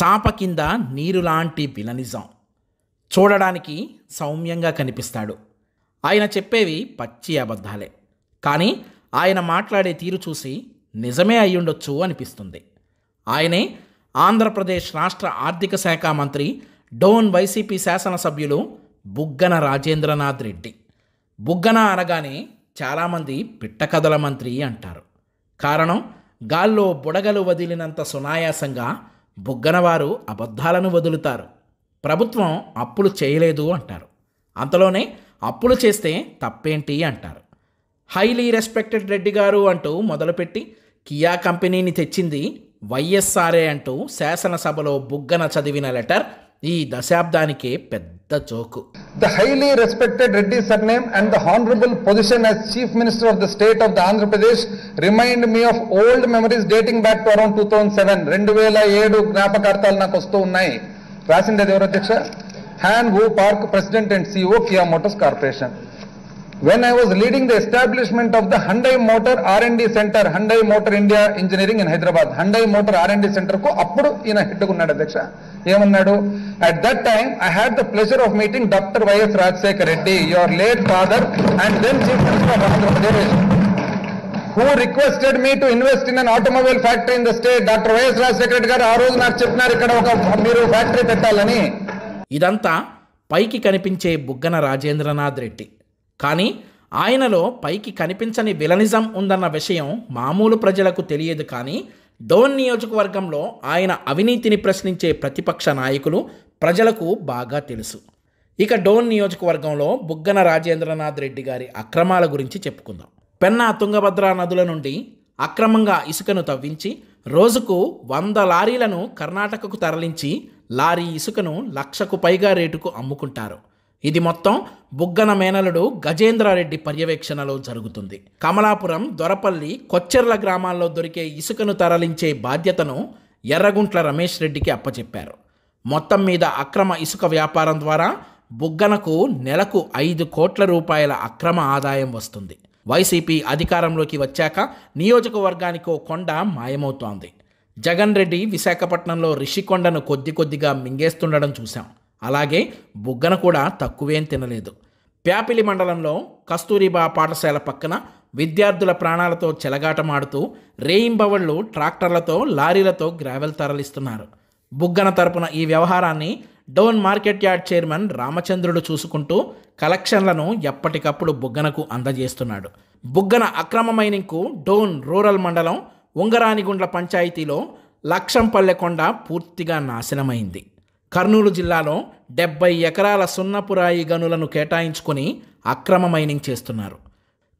చాప కింద నీరులాంటి బిలనిజం చూడడానికి సౌమ్యంగా కనిపిస్తాడు ఆయన చెప్పేవి పచ్చి అబద్ధాలే కానీ ఆయన మాట్లాడే తీరు చూసి నిజమే అయ్యుండొచ్చు అనిపిస్తుంది ఆయనే ఆంధ్రప్రదేశ్ రాష్ట్ర ఆర్థిక శాఖ మంత్రి డోన్ వైసీపీ శాసనసభ్యులు బుగ్గన రాజేంద్రనాథ్ రెడ్డి బుగ్గన అనగానే చాలామంది పిట్టకథల మంత్రి అంటారు కారణం గాల్లో బుడగలు వదిలినంత సునాయాసంగా బుగ్గనవారు అబద్ధాలను వదులుతారు ప్రభుత్వం అప్పులు చేయలేదు అంటారు అంతలోనే అప్పులు చేస్తే తప్పేంటి అంటారు హైలీ రెస్పెక్టెడ్ రెడ్డి గారు అంటూ మొదలుపెట్టి కియా కంపెనీని తెచ్చింది వైఎస్ఆర్ఏ అంటూ శాసనసభలో బుగ్గన చదివిన లెటర్ ఈ దశాబ్దానికే పెద్ద చోకు the highly respected Reddy surname and the honourable position as chief minister of the state of the Andhra Pradesh remind me of old memories dating back to around two thousand seven రెండు వేల ఏడు జ్ఞాపకార్థాలు నాకు వస్తూ ఉన్నాయి రాసిండేది ఎవరు అధ్యక్ష Han Woo Park president and CEO e Kia Motors Corporation when I was leading the establishment of the Hyundai Motor R&D Center, Hyundai Motor India Hyderabad Hyundai motor R Motor R&D Center ko అప్పుడు ఈయన హిట్టుకున్నాడు అధ్యక్ష ఏమన్నాడు at that time I had the pleasure of meeting doctor YS Rajasekhar Reddy your late father and then chief minister Andhra Pradesh who requested me to invest in an automobile factory in the state doctor YS Rajasekhara Reddy garu ఆ రోజు నాకు చెప్పినారు ఇక్కడ ఒక మీరు ఫ్యాక్టరీ పెట్టాలని ఇదంతా పైకి కనిపించే బుగ్గన రాజేంద్రనాథ్ రెడ్డి కానీ ఆయనలో పైకి కనిపించని విలనిజం ఉందన్న విషయం మామూలు ప్రజలకు తెలియదు కానీ డోన్ నియోజకవర్గంలో ఆయన అవినీతిని ప్రశ్నించే ప్రతిపక్ష నాయకులు ప్రజలకు బాగా తెలుసు ఇక డోన్ నియోజకవర్గంలో బుగ్గన రాజేంద్రనాథ్ రెడ్డి గారి అక్రమాల గురించి చెప్పుకుందాం పెన్నా తుంగభద్రా నదుల నుండి అక్రమంగా ఇసుకను తవ్వించి రోజుకు వంద లారీలను కర్ణాటకకు తరలించి లారీ ఇసుకను లక్షకు పైగా రేటుకు అమ్ముకుంటారు ఇది మొత్తం బుగ్గన మేనలుడు గజేంద్రారెడ్డి పర్యవేక్షణలో జరుగుతుంది కమలాపురం దొరపల్లి కొచ్చెర్ల గ్రామాల్లో దొరికే ఇసుకను తరలించే బాధ్యతను ఎర్రగుంట్ల రమేష్ రెడ్డికి అప్పచెప్పారు మొత్తం మీద అక్రమ ఇసుక వ్యాపారం ద్వారా బుగ్గనకు నెలకు ఐదు కోట్ల రూపాయల అక్రమ ఆదాయం వస్తుంది వైసీపీ అధికారంలోకి వచ్చాక నియోజకవర్గానికో కొండ మాయమవుతోంది జగన్ రెడ్డి విశాఖపట్నంలో రిషికొండను కొద్ది కొద్దిగా మింగేస్తుండడం చూశాం అలాగే బుగ్గన కూడా తక్కువేం తినలేదు ప్యాపిలి మండలంలో కస్తూరిబా పాఠశాల పక్కన విద్యార్థుల ప్రాణాలతో చెలగాటమాడుతూ రేయింబవళ్ళు ట్రాక్టర్లతో లారీలతో గ్రావెల్ తరలిస్తున్నారు బుగ్గన తరపున ఈ వ్యవహారాన్ని డౌన్ మార్కెట్ యార్డ్ చైర్మన్ రామచంద్రుడు చూసుకుంటూ కలెక్షన్లను ఎప్పటికప్పుడు బుగ్గనకు అందజేస్తున్నాడు బుగ్గన అక్రమ మైనింగ్కు డౌన్ రూరల్ మండలం ఉంగరానిగుండ్ల పంచాయతీలో లక్షంపల్లెకొండ పూర్తిగా నాశనమైంది కర్నూలు జిల్లాలో డెబ్బై ఎకరాల సున్నపురాయి గనులను కేటాయించుకొని అక్రమ మైనింగ్ చేస్తున్నారు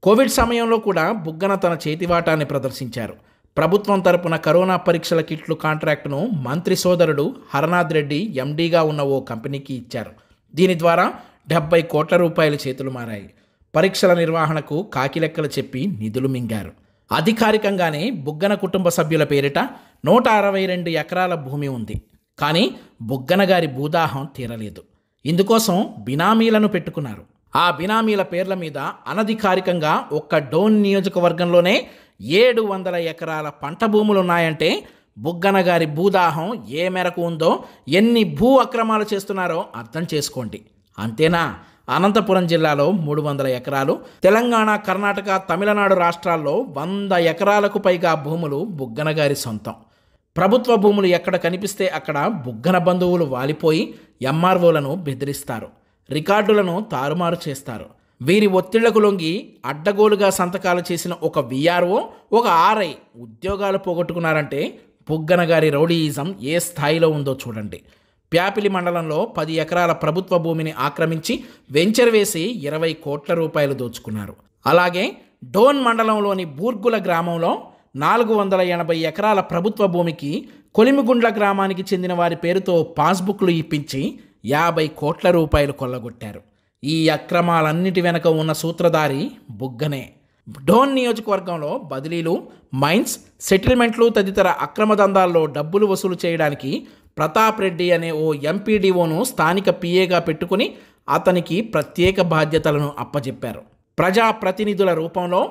కోవిడ్ సమయంలో కూడా బుగ్గన తన చేతివాటాన్ని ప్రదర్శించారు ప్రభుత్వం తరపున కరోనా పరీక్షల కిట్లు కాంట్రాక్టును మంత్రి సోదరుడు హరనాథ్ రెడ్డి ఎండీగా ఉన్న ఓ కంపెనీకి ఇచ్చారు దీని ద్వారా డెబ్బై కోట్ల రూపాయలు చేతులు మారాయి పరీక్షల నిర్వహణకు కాకిలెక్కలు చెప్పి నిధులు మింగారు అధికారికంగానే బుగ్గన కుటుంబ సభ్యుల పేరిట నూట అరవై రెండు ఎకరాల భూమి ఉంది కానీ బుగ్గనగారి భూదాహం తీరలేదు ఇందుకోసం బినామీలను పెట్టుకున్నారు ఆ బినామీల పేర్ల మీద అనధికారికంగా ఒక్క డోన్ నియోజకవర్గంలోనే ఏడు వందల ఎకరాల పంట భూములున్నాయంటే బుగ్గనగారి భూదాహం ఏ మేరకు ఉందో ఎన్ని భూ అక్రమాలు చేస్తున్నారో అర్థం చేసుకోండి అంతేనా అనంతపురం జిల్లాలో మూడు వందల ఎకరాలు తెలంగాణ కర్ణాటక తమిళనాడు రాష్ట్రాల్లో వంద ఎకరాలకు పైగా భూములు బుగ్గనగారి సొంతం ప్రభుత్వ భూములు ఎక్కడ కనిపిస్తే అక్కడ బుగ్గన బంధువులు వాలిపోయి ఎంఆర్ఓలను బెదిరిస్తారు రికార్డులను తారుమారు చేస్తారు వీరి ఒత్తిళ్లకు లొంగి అడ్డగోలుగా సంతకాలు చేసిన ఒక విఆర్ఓ ఒక ఆర్ఐ ఉద్యోగాలు పోగొట్టుకున్నారంటే బుగ్గన గారి రౌడీయిజం ఏ స్థాయిలో ఉందో చూడండి ప్యాపిలి మండలంలో పది ఎకరాల ప్రభుత్వ భూమిని ఆక్రమించి వెంచర్ వేసి ఇరవై కోట్ల రూపాయలు దోచుకున్నారు అలాగే డోన్ మండలంలోని బూర్గుల గ్రామంలో నాలుగు వందల ఎనభై ఎకరాల ప్రభుత్వ భూమికి కొలిమిగుండ్ల గ్రామానికి చెందిన వారి పేరుతో పాస్బుక్లు ఇప్పించి యాభై కోట్ల రూపాయలు కొల్లగొట్టారు ఈ అక్రమాలన్నిటి వెనక ఉన్న సూత్రధారి బుగ్గనే డోన్ నియోజకవర్గంలో బదిలీలు మైన్స్ సెటిల్మెంట్లు తదితర అక్రమ దందాల్లో డబ్బులు వసూలు చేయడానికి ప్రతాప్ రెడ్డి అనే ఓ ఎంపీడీఓను స్థానిక పిఏగా పెట్టుకుని అతనికి ప్రత్యేక బాధ్యతలను అప్పజెప్పారు ప్రజాప్రతినిధుల రూపంలో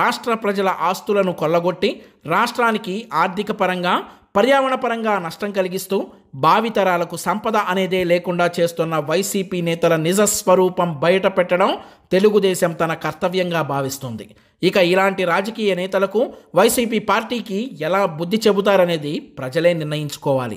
రాష్ట్ర ప్రజల ఆస్తులను కొల్లగొట్టి రాష్ట్రానికి ఆర్థిక పరంగా పర్యావరణ పరంగా నష్టం కలిగిస్తూ భావితరాలకు సంపద అనేదే లేకుండా చేస్తున్న వైసీపీ నేతల నిజస్వరూపం బయట పెట్టడం తెలుగుదేశం తన కర్తవ్యంగా భావిస్తుంది ఇక ఇలాంటి రాజకీయ నేతలకు వైసీపీ పార్టీకి ఎలా బుద్ధి చెబుతారనేది ప్రజలే నిర్ణయించుకోవాలి